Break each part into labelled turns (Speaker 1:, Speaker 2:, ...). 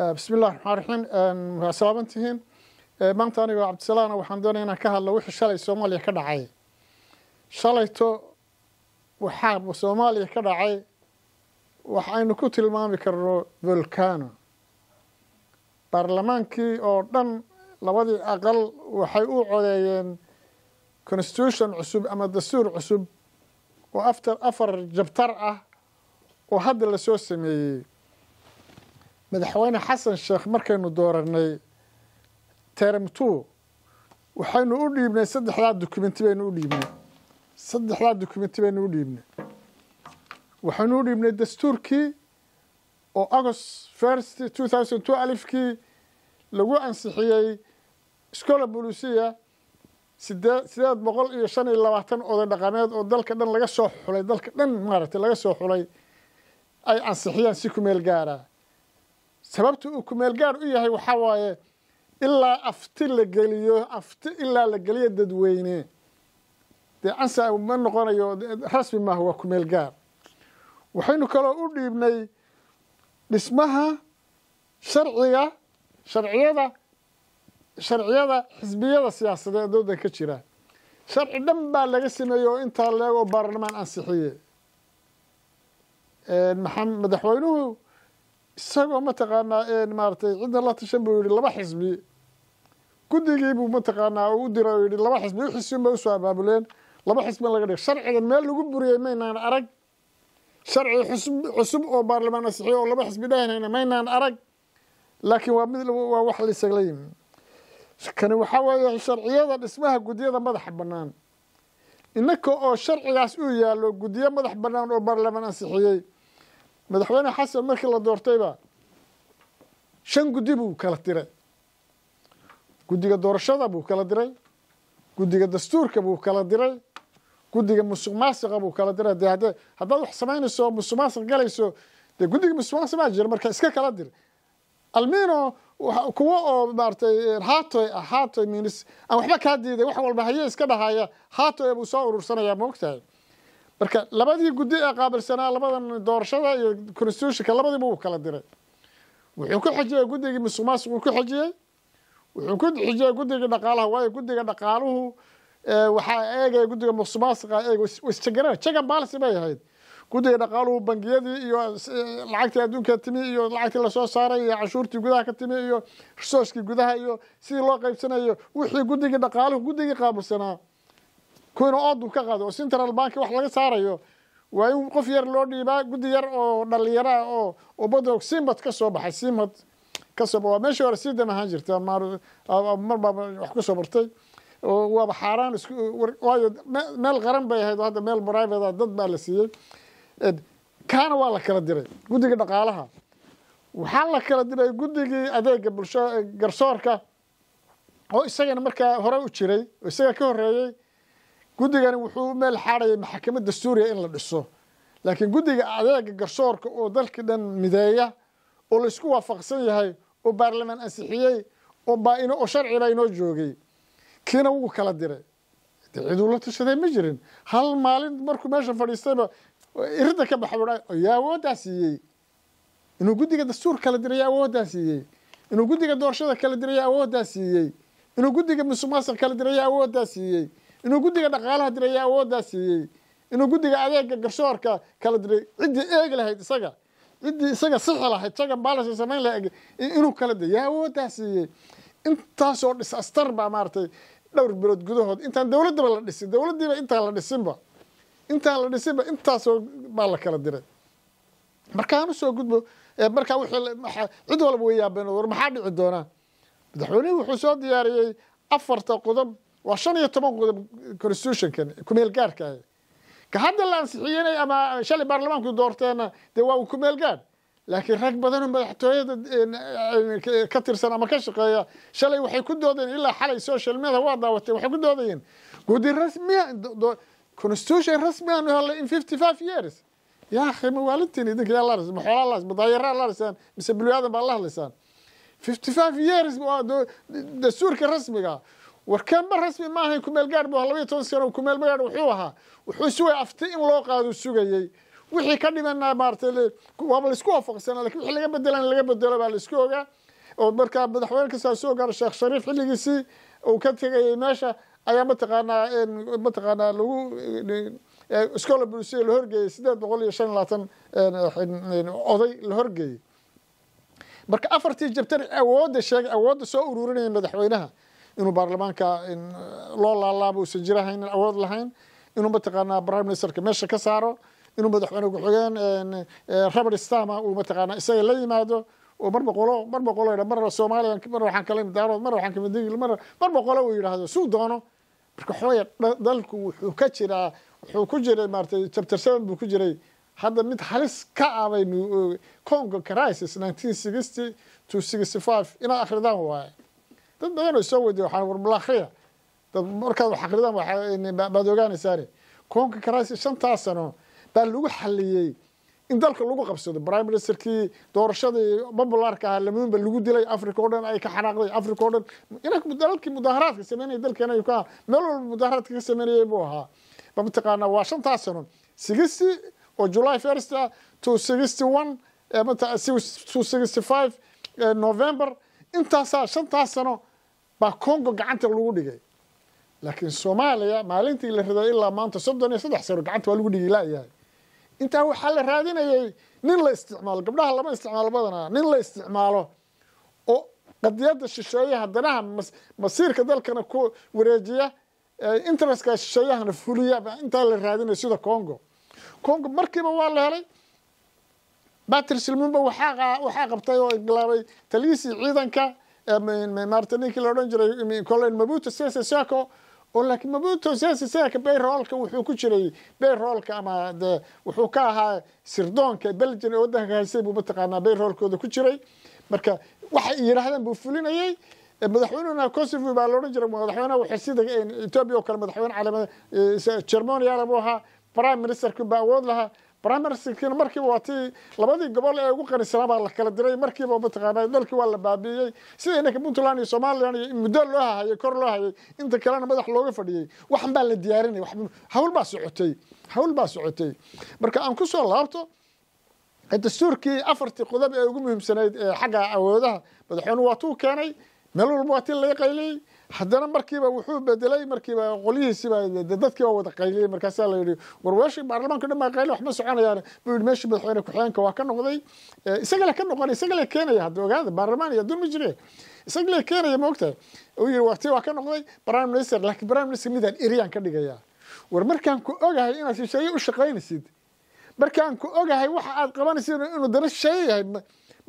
Speaker 1: Eh, bismi llah raxmaan raxiim waa tihiin eh, maanta anigoo cabdisalaana waxaan doonaya inaan ka hadlo wixii shalay soomaaliya ka dhacay shalayto waxaa soomaaliya ka dhacay wax aynu ku tilmaami karno volcano baarlamaankii oo dhan labadii aqal waxay u codeeyeen constitution cusub ama dastuur cusub oo afar jabtar ah oo hadda lasoo sameeyey madaxweyne xasan sheekh markaynu dooranay term two waxaynu u dhiibnay saddexdaa dukumenti baynu u dhiibnay saddexdaa dukumenti baynu u dhiibnay waxaynu u dhiibnay dastuurkii oo agost first two thousand two alifkii lagu ansixiyey scola bolusiya sidee sideed boqol iyo shan iyo labaatan oday dhaqameed oo dalka dhan laga soo xulay dalka dhan maaragtay laga soo xulay ay ansixiyaan si ku meel gaara sababta uu kumeelgaar u yahay waxaa waaye ilaa afti la geliyo afti ilaa la geliyo dadweyne dee cansa ma noqonayo rasmi maaha waa kumeelgaar waxaynu kaloo u dhiibnay dhismaha sharciga sharciyada sharciyada xisbiyada siyaasadeed doodan ka jira sharci dhan baa laga sameeyey oo intaa leegoo baarlamaan ansixiye maxaa madaxweynuhu isagoo mataqaanaa maaratay cidda la tashan buu yihi laba xisbi guddigiibuu mataqaanaa u dira yidhi laba xisbi uxisiyun bay usoo abaabuleen laba xisbi laga dhig sharcigan meel lagu buriyay maynaan arag sharci cusub oo baarlamaan asixiyo oo laba xisbi dhahanayna maynaan arag laakiin waa mid waa wax laisagla yimi kani waxaa weeye sharciyada dhismaha guddiyada madaxa banaan inaka oo sharcigaas u yaallo guddiyo madax banaan oo baarlamaan ansixiyey madaxweyne xasan markii la doortayba shan guddi buu kala diray guddiga doorashada buu kala diray guddiga dastuurka buu kala diray guddiga musuq maasiqa buu kala diray de haddee haddaad wax samaynayso musuq maasiq galayso dee guddiga musuq maasiq baa jira marka iska kala dir almino kuwa oo maaratay hatoy ah hatoy minis aan waxba kaa diiday wax walba hayee iska dhahaya hatoy buu soo urursanaya ma ogtahay marka labadii guddi ee qaabilsanaa labadan doorashada iyo constitutionka labadiiba wuu kala diray wuxuu ku xijiyey guddigii musuq maasuq uu ku xijiyey wuxuu ku xijiyey guddigii dhaqaalaha waayo guddiga dhaqaaluhu waxaa eegaya guddiga musuq maasuqa eega isjagarana jagan bay ahayd guddiga dhaqaaluhu bangiyadii iyo eh, lacagtii adduunka timi iyo lacagtii lasoo saaray iyo cashuurtii gudaha ka timi iyo resourcekii gudaha iyo sidii loo qaybsanayo wixii guddigii dhaqaaluhu guddigii qaabilsanaa kuwina ood uu ka qaado oo central banki wax laga saarayo waa in qof yar loo dhiibaa guddi yar oo dhallinyaro ah oo ubadda simad ka soo baxay simad kasoo waa meeshii hore sidam ahaan jirta ah, ah, mar wax ku bartay waaba xaaraan is meel qaran bay ahayd hadda meel private dad baa la siiyey kaana waa la kala diray guddigii dhaqaalaha waxaa la kala diray guddigii adeega bulsho eh, garsoorka oo isagana markaa hore u jiray oo isaga ka horreeyey guddigani wuxuu meel xaadhayay maxkamadda suuriya in la dhiso laakiin guddiga adeega garsoorka oo dalkii dhan mideeya oo laysku waafaqsan yahay oo baarlamaan ansixiyey oo baaino oo inoo joogay kiina wuu kala diray ciduu la tushaday ma jirin hal maalin markuu meesha fadhiistayba irinta ka baxa oh, yaa awooddaa siiyey inuu guddiga dastuur kala diray awooddaa siiyey inuu guddiga doorashada kala diray awooddaa siiyey inuu guddiga musuq kala diray awooddaa siiyey inuu guddiga dhaqaalaha diray ayaa awooddaa siiyey inuu guddiga adeega garshoorka kala diray ciddii eegi lahayd isaga ciddii isaga sixi lahayd jagan baalasa samayn laha inuu kala diray yaa awooddaa siiyey intaasoo dhis astar baa maaragtay dhowr bilood gudahood intaan dowladdaba la dhisin dowladdiiba intaan la dhisinba intaan la dhisinba intaasoo baa la kala diray markaan usoo gudbo markaa wixii cid walba way yaabeen war maxaa dhici doonaa madaxweynuhu wuxuu soo diyaariyey afarta qodob waa shan iyo toban qodob constitutionkan kumeelgaarkaahi ka hadda la ansixiyeenay ama shalay baarlamaanku doorteena dee waa u kumeelgaar laakiin rag badanoo madaxtooyada ka tirsan ama ka shaqeeya shalay waxay ku doodeen ilaa xalay social media waa daawatay waxay ku doodayeen gudi rasmiya constitution rasmi aanu helay in fifty five years yaa akhi idinka yaa la hadlaysaan xoolaa la hadlaysaan daayaraa la hadlaysaan mise buluaadan baa la hadlaysaan fifty five years dastuurka rasmiga warkan ma rasmi maahayn kumeel gaar bu labayo toban sano kumeel magaar wuxuu ahaa wuxuu sugaya afti in loo qaado sugayey wixii ka dhimana maaratay waaba laisku waafaqsana lakin wixii laga bedela in laga bedelo baa laisku ogaa oo markaa madaxweyne kastaa soo gaara sheekh shariif xilligiisii uu ka tegayay meesha ayaa mataqaanaa mataqaanaa lagu scholar bulsiga la horgeeyey siddeed boqol iyo shan labaatan oday la horgeeyey marka afartii jabtan awoodda sheegay awoodda soo ururinayay madaxweynaha inuu baarlamaanka loo laalaaba uusan jiraha inan awood lahayn inuu mataqaanaa prime ministerka meesha ka saaro inuu madaxweyne ku-xigeen robert stama uu mataqaanaa isaga la yimaado oo mar boqolo mar boqolo yidha mar soomaaliya mar waxaan kala imtixaanood mar waxaan kamidigi mar mar boqolo uu yidhaahdo suu doono marka xooya dalku wuxuu ka jiraa wuxuu ku jiray maaratay chapter seven buu ku jiray hadda mid halis ka ah congo crisis nineteen sixty to sixty five inaa akhridaan waaye dad badan oo soo weydiy waxaan warmal akhriya dad markaad wax akridaan baad ogaanaysaane koonka karaasi shantaa sano baa lagu xaliyey in dalka lagu qabsado prime ministerkii doorashadii popularka ahaa lamaduunba lagu dilay africa o dhan ay ka xanaaqday africa o dhan dalkii mudaaharaadka sameynaya dalkeena ka meel walba mudaaharaadka ka sameynayay buu ahaa ma mataqaanaa waa shantaa sano sixty oo july first ah to sixty one eh, to sixty five eh, november intaasaa ah, shantaa sano baa congo gacanta lagu dhigay laakiin soomaaliya maalintii la riday ilaa maanta soddon iyo saddex sano gacanta waa lagu dhigay laayahay intaa waxaa la raadinayay nin la isticmaalo gabdhaha lama isticmaalo badanaa nin la isticmaalo oo qadiyadda shisheeyaha danaha masiirka dalkana ku wareejiya interestka shisheeyahana fuliya intaa la raadinaya sida congo congo markiiba waa la helay batri waxaa qabtay oo iglaabay taliyisii ciidanka E, maarta ninkii la odhan jiray colin mabuto siasa sako oo laakiin mabuto siasa saka bayroolka wuxuu ku jiray bayroolka ama de wuxuu ka ahaa sirdoonka belgian ee waddanka haysay buu mataqaanaa bayroolkooda ku jiray marka waxay yidhaahdeen buu fulinayay madaxweynena kosovo baa laodhan jiray madaxweynaha wuxuu sida etoobiya oo kale madaxweyne calaamad jermoniala buu ahaa prime ministerkin baa awood lahaa primary markiiba waa tii labadii gobol ee ugu qanisanaa baa la kala diray markiiba mataqaana dalkii waa la baabi'iyey sida inanka puntland iyo somalilan iyo muddo loo hahayay kor loo hayay inta kalena madax looga fadhiyey waxan baa la diyaarinaya hawl baa socotay hawl baa socotay marka aan ku soo laabto dastuurkii afartii qodob ee ugu muhiimsanayd ee xagga awoodaha waa tuu keenay meel walba waa tii laga qayliyey haddana markiiba wuxuu bedelay markiiba qolyihiisiiba dadkiiba wada qayliyey markaasaa la yidhi warweeshi baarlamaanka dhan baa qayla waxma soconayaan buu yidhi meeshii madaxweyne ku-xigeenka waa ka noqday eh, isaga ka noqon isaga keenaya hadda ogaada baarlamaan iyo adduun ma jire isaga le keenaya maogtahay uu yidhi waqti waa ka noqday prime minister laakiin prime minister midaan eriyaan ka dhigayaa war markaan ku ogahay inaad shisheeye u shaqaynaysid markaan ku ogahay waxa aad qabanaysid inuu dana shisheeye yahay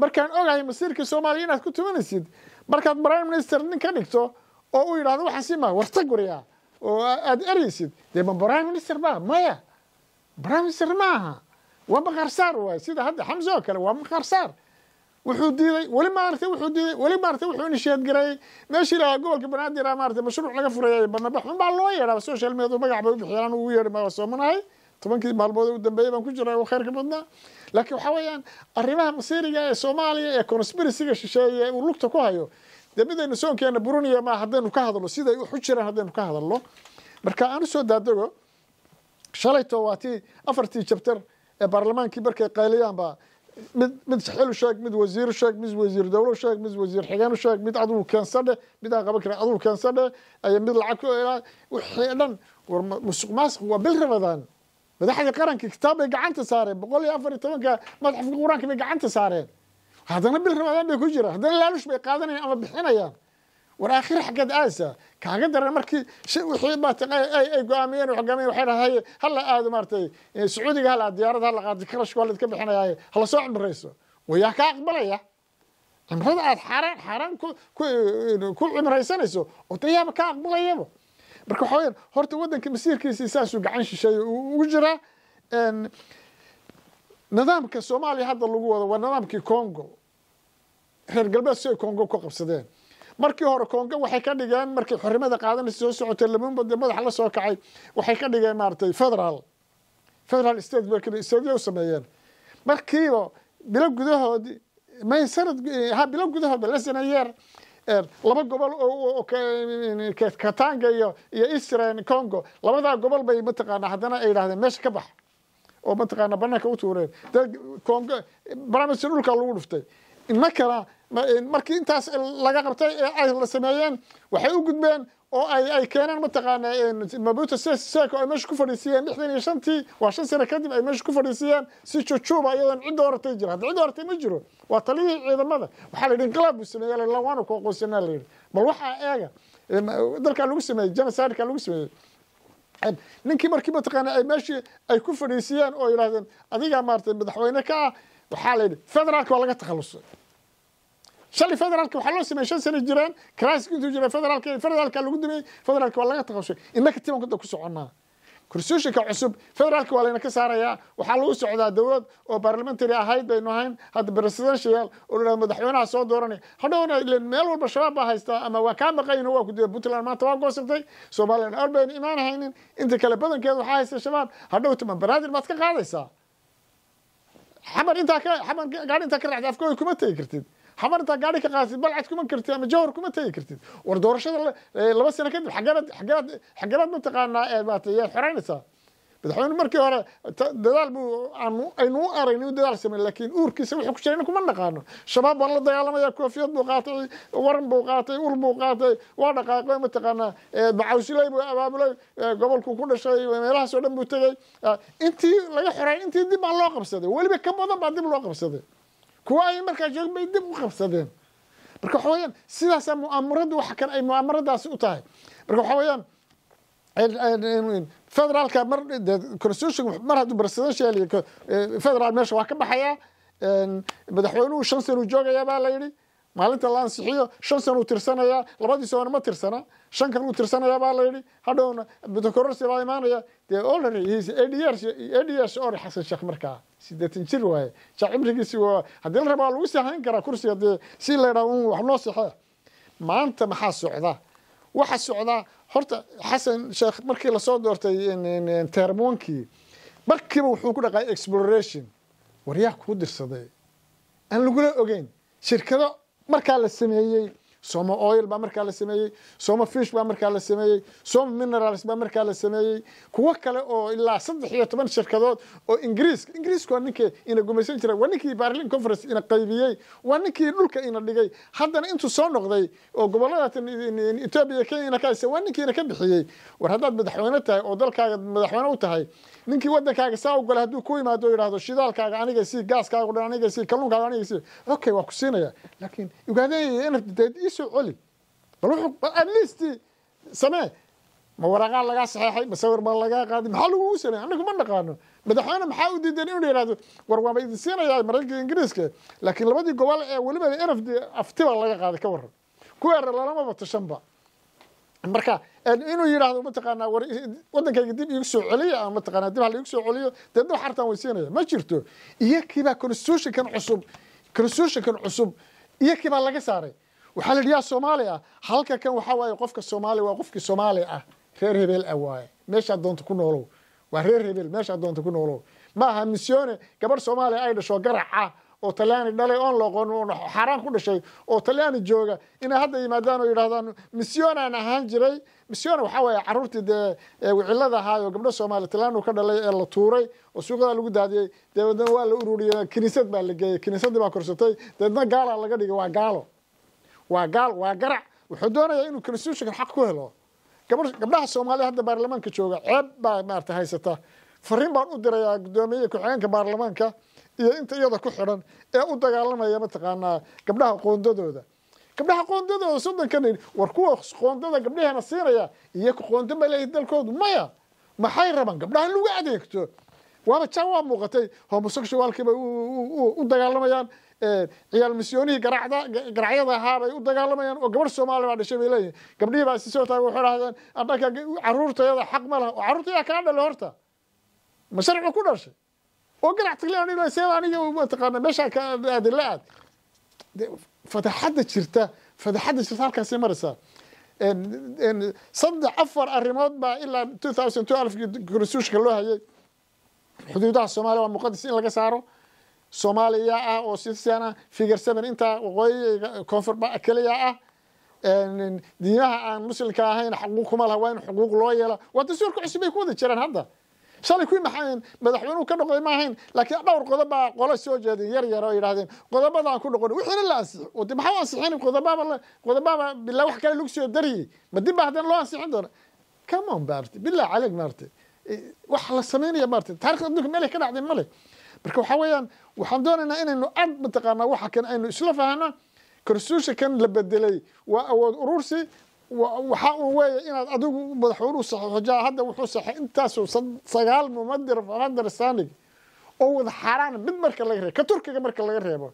Speaker 1: markaan ogahay masiirkii soomaaliya inaad ku tumanaysid markaad prime minister nin ka dhigto oo uu yidhahdo waxaan sii maa warta guriya oo aada eraysid dee ma prime minister ba maya prime minister ma aha waa makaarsaar waay sida hadda xamse oo kale waa makaarsaar wuxuu diiday weli maaragtay wuxuu diiday weli maaragtay wuxuu nisheedgareeyey meeshii ilaaha gobolka banaadir ah maaragtay mashruuc laga furayay badnabax un baa loo yeedhaa social media magac bay u bixiyaan ugu yeedhi ma soomanahay tobankii maalmood u dambeeyey baan ku jiray oo khayrka badnaa laakiin waxaa weeyaan arrimaha masiiriga ee soomaaliya ee conspiracyga shisheeye uu lugta ku hayo dee midaynu soonkeena buruniya maa haddaynu ka hadlo siday u xujiraan haddaynu ka hadalno marka aan usoo daadego shalayto waa tii afartii jabtar ee baarlamaankii markay qayliyaan mid mid xil sheeg mid wasiir sheeg mid wasiir dowlo sheeg mid wasiir xigeen sheeg mid adugu keensadhe mid aan qaban karin adugu keensadhe ay mid lacag wixii dhan war musuq maasuq waa bil rabadaan madaxdii qaranka kitaab bay gacanta saareen boqol iyo afar iyo tobanka madxafka qur-aanka bay gacanta saareen haddana bil ramadaan bay ku jiraan haddana laalush bay qaadanayaan ama bixinayaan war aakhira xaggeed aasa kaaga daran markii wixii maartay go-aamiyeen hogaamiyeen waxay dhahaye hala aado maartay sacuudiga hala diyaarada hala qaadi karashka hala idka bixinayaye hala soo cimrayso wayaa kaa aqbalaya cimrada aad xaaraan xaaraan ku eh, cimraysanayso odayaaba kaa aqbalayaba marka waxaa weyaan horta waddanka masiirkiisii saasuu gacan shisheeye ugu jiraa nidaamka soomaaliya hadda lagu wado waa nidaamkii congo reer galbeed si ay congo ku qabsadeen markii hore congo waxay ka dhigeen markay xorimada qaadanaysa soo socotay lamuunba dee madaxa la soo kacay waxay ka dhigeen maaratay federal federal state bay stateya u sameeyeen markiiba bilo gudahoodii maynsanad eh, ha bilo gudahooda lesnayer er, laba gobol katanga iyo iyo eastern congo labadaa gobol bay mataqaanaa haddana ay yidhahdeen meesha ka bax oo mataqaana banaanka u tuureen barnaamijka dhulka lagu dhuftay ma kala markii intaas laga qabtay ee ay la sameeyeen waxay u gudbeen oo ay ay keeneen mataqaana mabuta seko ay meesha ku fadhiisiyeen lixdan iyo shantii waa shan sano kadib ay meesha ku fadhiisiyeen si jujuuba ah iyadoon cidda horatay jira hadda cidda horatay ma jiro waa taliyihii ciidamada waxaa la yidhi inqilaab buu sameeyey lawaana ku aqoonsanaa la yidhi bal waxaa eega dalkaa lagu sameeyey genocideka lagu sameeyey qanaceen ninkii markii mataqaana ay meeshii ay ku fadhiisiyeen oo yidhahdeen adigaa maaratay madaxweyne ka ah waxaa la yidhi federaalka waa laga takhalusay shalay federaalka waxaa loo sameeyey shan sano jireen karaasiku intuu jira federaalka federaalka lagu dumeyey federaalka waa laga takhalusay innaka tibankuda ku soconaa kursuushinka cusub federaalka waa layna ka saarayaa waxaa lagu socdaa dowlad oo baarlamentary ahayd baynu ahayn hadda presidential oo la madaxweynaha soo dooranay hadhowna meel walba shabaab baa haystaa ama waa kaa maqayn waa kudi puntland maanta waa goosatay somalilan or bayna imaan haynin inta kale badankeeda waxaa haysta shabaab hadhowta mambanaadir baad ka qaadaysaa xamar intaa ka xamar gaari intaa ka racda afkooda kuma tegi kartid hamartaa gaari ka qaasi balcad kuma kartid ama jawhar kuma tegi kartid war doorashada laba sano kadib aganaad mataqaanaa xoraynaysaa madaxweyne markii hore dadaal buu aynu u arayn dadaal samey laakiin uurkiisa wuxuu ku jirayna kuma naqaano shabaab baa la dagaalamaya koofiyad buu qaatay waran buu qaatay ul buu qaatay waa dhaqaaqay mataqaanaa macawsiley buu abaabulay gobolkuu ku dhashay meelahaas dhan buu tegey intii laga xorayn intii dib baa loo qabsaday weliba ka badan baa dib loo qabsaday kuwa ay markaa joogin bay dib u qabsadeen marka waxa weyaan sidaasaa mu'amaradu wax kale ay mu'amaradaasi u tahay marka waxa weeyaan federaalka mar constitution mar hadduu presidential e, federaal meesha waa ka baxayaa madaxweynuhu shan sanuu joogayaa baa la yidhi maalinta la ansixiyo shan sanuu tirsanayaa labadii sanona ma tirsana shan kan uu tirsanayaa baa la yidhi hadhowna mutakororsi baa imaanaya dee olr his adrs or xasan sheekh markaa sideetan jir waaye sheekh cimrigiisi waa haddii la rabaa lagu seexayn karaa kursiga dee si laydhaha un wax noo seexee maanta maxaa socda waxaa socdaa horta xasan sheekh markii lasoo doortay termonkii markiiba wuxuu ku dhaqaayay exploration waryaa kuu dirsaday aan lagula ogeyn shirkado markaa la sameeyey soma oil baa markaa la sameeyey soma fish baa markaa la sameeyey soma minerals baa markaa la sameeyey kuwo kale oo ilaa saddex iyo toban shirkadood oo ingiriiska ingiriisku waa ninkii ina gumaysan jira waa ninkii barlin conference ina qaybiyey waa ninkii dhulka ina dhigay haddana intuu soo noqday oo gobolada etoobiya kenya ina kahaysa waa ninkii ina ka bixiyey war haddaad madaxweyne tahay oo dalkaaga madaxweyne u tahay ninkii wadankaaga saa u hadduu ku yimaado yidhaahdo shidaalkaaga aniga sii gaaskaaga dhan aniga sii kalluunkaaga aniga sii okay waa ku siinaya laakiin ugaadeen energy soo celi bal atleast samee ma waraqaa lagaa saxeexay masawir baa lagaa qaaday maxaa lagugu samey anagu ma naqaano madaxweyne maxaa u diidan inuu yihahdo war waaba idin siinayaa maraykanka ingiriiska laakiin labadii gobol ee weliba eraf aftibaa laga qaaday ka waran kuwa er lalamaba tashanba marka inuu yidhahdo mataqaanaa war wadankayga dib iigu soo celiya ama mataqana dib hal iigu soo celiyo dee dab xartaan way siinaya ma jirto iyo kiibaa constitutionkan cusub constitutionkan cusub iyo kiibaa laga saaray waxaa la yidhi yaa soomaali ah halka kan waxaa waaye qofka soomaali waa qofkii soomaali ah reer hebel ah waaye meeshaa doonta ku noolow waa reer hebel meeshaa doonta ku noolow ma aha missione soomaaliya ah ay dhasho garaca oo talyaani dhalay oon looqoon xaaraan ku dhashay oo talyaani jooga inay hadda yimaadaan oo yidhahdaan missionaan ahaan jiray mission waxaa waaye carruurtii dee wicilada ahaayoo gabdho soomaaliya talyaanu ka dhalay ee la tuuray oo suuqadaa lagu daadiyey dabeedna waa la ururiyey kiniisad baa la geeyey kiniisaddii baa korsatay dabeedna gaalaa laga dhigay waa gaalo waa gaal waa garac wuxuu doonayaa inuu constitutionkan xaq ku helo gabdhaha soomaaliya hadda baarlamaanka jooga ceeb baa maarata haysata farin baan u dirayaa guddoomiyaha ku-xigeenka baarlamaanka iyo inta iyada ku xidhan ee u dagaalamaya mataqaanaa gabdhaha qoondadooda gabdhaha qoondadooda soddonkan war kuwa qoondada gabdhaheena siinaya iyo qoonto maleeya dalkoodu maya maxay raban gabdhaha lagu adeegto waaba jaan waa muuqatay homosexualkiiba u dagaalamayaan ciyaal misyoonihii garacyada ahaa bay u dagaalamayaan oo gabarh soomaali baa dhashay bay leeyihin gabdhihii baa isisoo taaga waxay dhahdeen dhanka caruurtayada xaq ma laha oo carruurtayada kaa dhala horta ma sharci ku dhashay oo ganacsigle aniga meeshaa ka aadila aad fataxadda jirta fataxadda jirta halkaasay maraysaa saddex afar arrimood baa ilaa two thousand twelve konstitutionka loo hayay xuduudaha soomaaliya waa muqadas in laga saaro soomaaliya ah oo sisiana figar seven intaa waqooyiga koonfurba keliya ah diimaha aan muslimka ahayn xuquuq kuma laha waa in xuquuq loo yeela waa dastuurka cusub bay ku wada jiraan hadda shalay kuwii maxaa madaxweynuhu ka dhoqday ma laakiin dhowr qodobbaa qolo soo jeedeen yar yar oo yidhahdeen qodobadaan ku dhoqon wixiina la ansixi oo maxaa u ansixin qodobaba qodobaaba bilaa wax kale lagu soo dariyey ma dib haddana loo ansixin doona come on maarte bilaa calig maarte eh, wax la samaynaya maarte taarikhda adduunka meel ka dhacday ma leh marka waxaa weeyaan waxaan doonaynaa inaynu ad mataqaanaa waxa kan aynu isla fahano korsuusha kan la bedelay waa awood urursi waxa uu weeya inaad adigu madaxweyne u saxiixijaa hadda wuxuu saxiix intaasuu sagaal mumadir famadir sanig oo wada xaaraan mid marka laga reebo ka turkiga marka laga reebo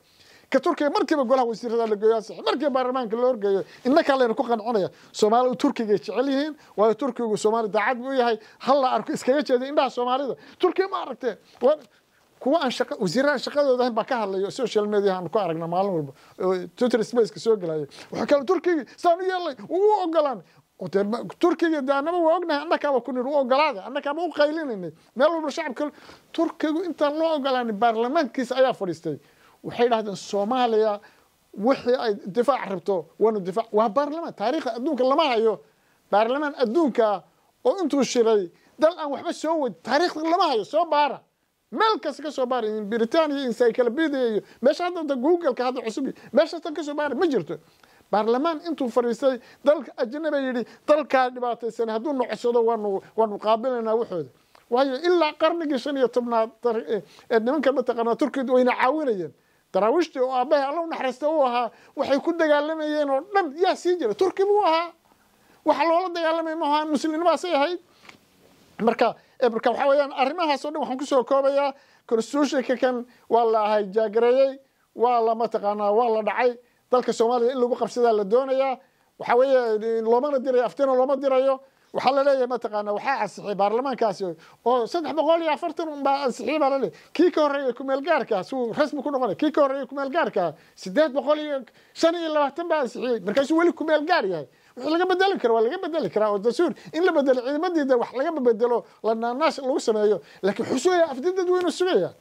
Speaker 1: ka turkiga markiiba golaha wasiirada la geeyo ansixi markiiba baarlamaanka loo horgeeyo innakaa laynu ku qancinaya soomaalidu turkigay jecel yihiin waayo turkigu soomaali daacad buu yahay hal la arko iskaga jeeda indhaha soomaalida turkiga ma aragtee kuwa aan shaqa wasiirrahan shaqadooda ahayn baa ka hadlaya oo social media aan ku aragna maalin walba oo twitter spaceka soo gelaya waxa kale turkiga saan u yeelay uu ogolaan de turkiga de anaba waa ognahay annakaaba ku nir u ogolaada annakaaba u qaylinanay meel walba shacabka turkigu intaan loo ogolaanin baarlamaankiisa ayaa fadhiistay waxay dhahdeen soomaaliya wixii ay difaac rabto waanu difaac waa baarlamaan taariikhda adduunka lama hayo baarlamaan adduunka oo intuu shiray dal aan waxba soo wadi taariikhda lama hayo soo baara meel kas ka soo baar britania encyclopedia iyo meesha hadda googleka hadda cusub meeshasta kasoo baar ma jirto baarlamaan intuu fadhiistay dalka ajnabi yidhi dalkaa dhibaataysan hadduu nocodsado waanu qaabilanaa waxooda waayo ilaa qarnigii shan iyo tobnaad e, nimankan mataqaanaa turkiyadu wayna caawinayeen daraawiishtii oo aabbahay alla unaxariista uu ahaa waxay ku dagaalamayeen oo dhan yaa sii jira turki buu ahaa waxa loola dagaalamaya maaha muslimnimaasay ahayd marka marka waxaa weeyaan arrimahaasoo dhan waxaan kusoo koobayaa constitutionka kan waa la ahay jaagareeyey waa la mataqaanaa waa la dhacay dalka soomaaliya in lagu qabsadaa la doonayaa waxaa weeye loomana dirayo aftina looma dirayo waxaa la leeyahay mataqaanaa waxaa ansixiyay baarlamaankaasi oo saddex boqol iyo afartan unbaa ansixiyay baa la leeyahy kii ka horreeyay kumeelgaarka suu rasmi ku noqonay kii ka horreeyay kumeelgaarka siddeed boqol iyo shan iyo labaatan baa ansixiyey markaasuu weli kumeelgaar yahay laga bedeli karo waa laga bedeli karaa oo dastuur in la bedelo ciidamadiida wax laga bedelo la lagu sameeyo laakiin xusuuya afti dadweyne sugaya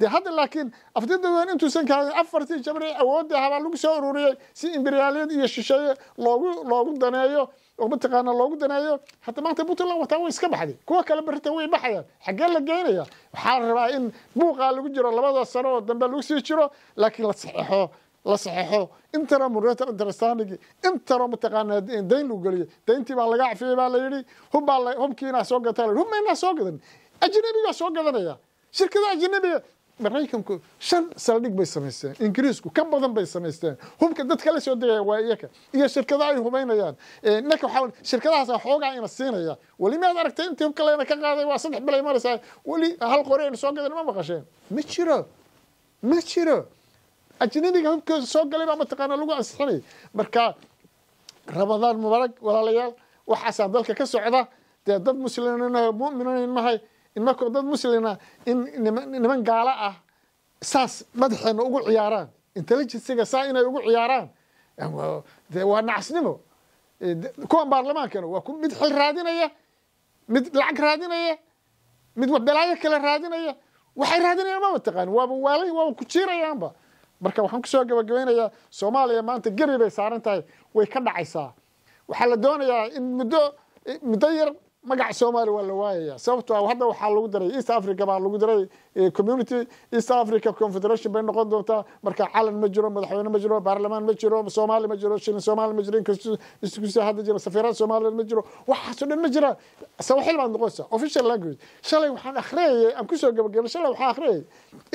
Speaker 1: de hadda laakiin afti dadweyne intuusan kahayn afartii jabri awoodda habaa lagu soo ururiyey si imberiyaaliyad iyo shisheeye loogu loogu daneeyo oo mataqaana loogu daneeyo hadda maanta puntland wataa way iska baxday kuwa kale barita way baxayaan xaggee la geynaya waxaa la rabaa in buuqaa lagu jiro labada sano oo dambe lagu sii jiro laakiin la saxeexo la saxeixo intara murata intarasanigi intaro mataqaana dayn lagu geliyay dayntii baa laga cafiyey baa la yidhi hubbaa hubkii soo gata hub ma inaa soo gadan ajnabigaa soo gadanaya shirkada ajnabiga maraykanku shan saldhig bay samaysteen ingiriisku ka badan bay samaysteen hubka dad kala soo degaya waa iyaka iyo shirkada ay hubaynayaan ninka waxaa shirkadahaasa xoogaa ina siinaya weli maad aragtay intii hubka leena ka qaaday waa saddex bilay maraysaa weli hal qore ayna soo gadan ma maqasheen ma jiro ma jiro ajnabiga hubkooda soo galay baa mataqaana lagu ansixinay marka ramadaan mubaarag walaalayaal waxaasaa dalka ka socda dee dad muslimina mu'miniin inmahay inmarkoo dad muslina in niman gaalo ah saas madaxeena ugu ciyaaraan intelligensiga saa inay ugu ciyaaraan waa nacasnimo eh, kuwan baarlamaankana waa mid xil raadinaya mid lacag raadinaya mid belaayo kale raadinaya waxay raadinayaan ma mataqaan waaba waalay waaba ku jiirayaanba marka waxaan kusoo gabagabaynayaa soomaaliya maanta gebi bay saaran tahay way ka dhacaysaa waxaa la doonayaa in muddo muddo yar magaca soomaaliya waa la waayaya sababto ah hadda waxaa lagu daray east africa baa lagu daray eh, community east africa confederation bay noqon doontaa marka calan ma jiro madaxweyne ma jiro baarlamaan ma jiro soomaali ma jiro shilin soomaali ma jiro inkastuskusa hadda jiro safiiraan soomaaliya ma jiro waxaaso dhan ma jiraan sawaxil baad noqonaysaa official language shalay waxaan akhriyayay aan kusoo gabagabay shalay waxaan akhriyayay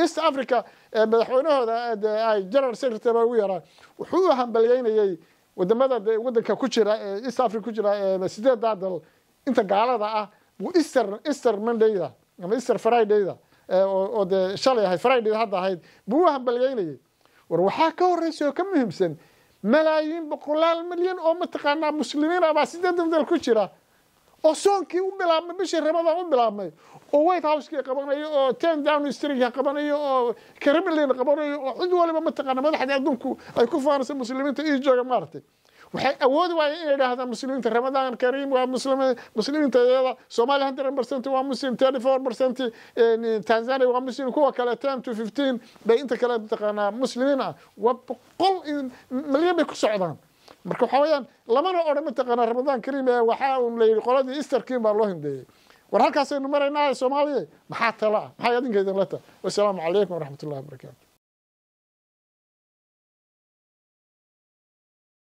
Speaker 1: east africa madaxweynahooda ay general secretary ugu yaraa wuxuu u hambalyeynayey wadamada wadanka ku jira ee east africa ku jira sideedaa dal inta gaalada ah buu easter easter mondayda ama easter fridayda oo dee shalay ahayd friday hadda ahayd buu u hambalyaynayay war waxaa ka horreysa oo ka muhiimsan malaayiin boqolaal milyan oo mataqaanaa muslimiin abaa ah sideedan dal ku jira oo soonkii u bilaabmay bishii rabadaan u bilaabmay oo white houseki qabanayo e oo ten down streetk qabanayo oo kremlin qabanayo oo cid waliba mataqaana madaxda adduunku ay ku faanaysa muslimiinta ii jooga maaragtay waxay awoodi waayeen inay idhaahdaan muslimiinta ramadaan kariim waa muslim muslimiinta iyada soomaaliya hundred percent waa muslim thirty four percent tanzania waa muslim kuwa kale ten to fifteen bay inta kale mataqaanaa muslimiin ah waa boqol milyan bay ku socdaan marka waxaa weyaan lamana odhan mataqaana ramadaan kariim ee waxaa un la yidhi qoladii easterkiin baa loo hindeeyey war halkaasaynu maraynaa soomaaliya maxaa tala ah maxay adinka idinla tahay wasalaamu calaykum waraxmat ullahi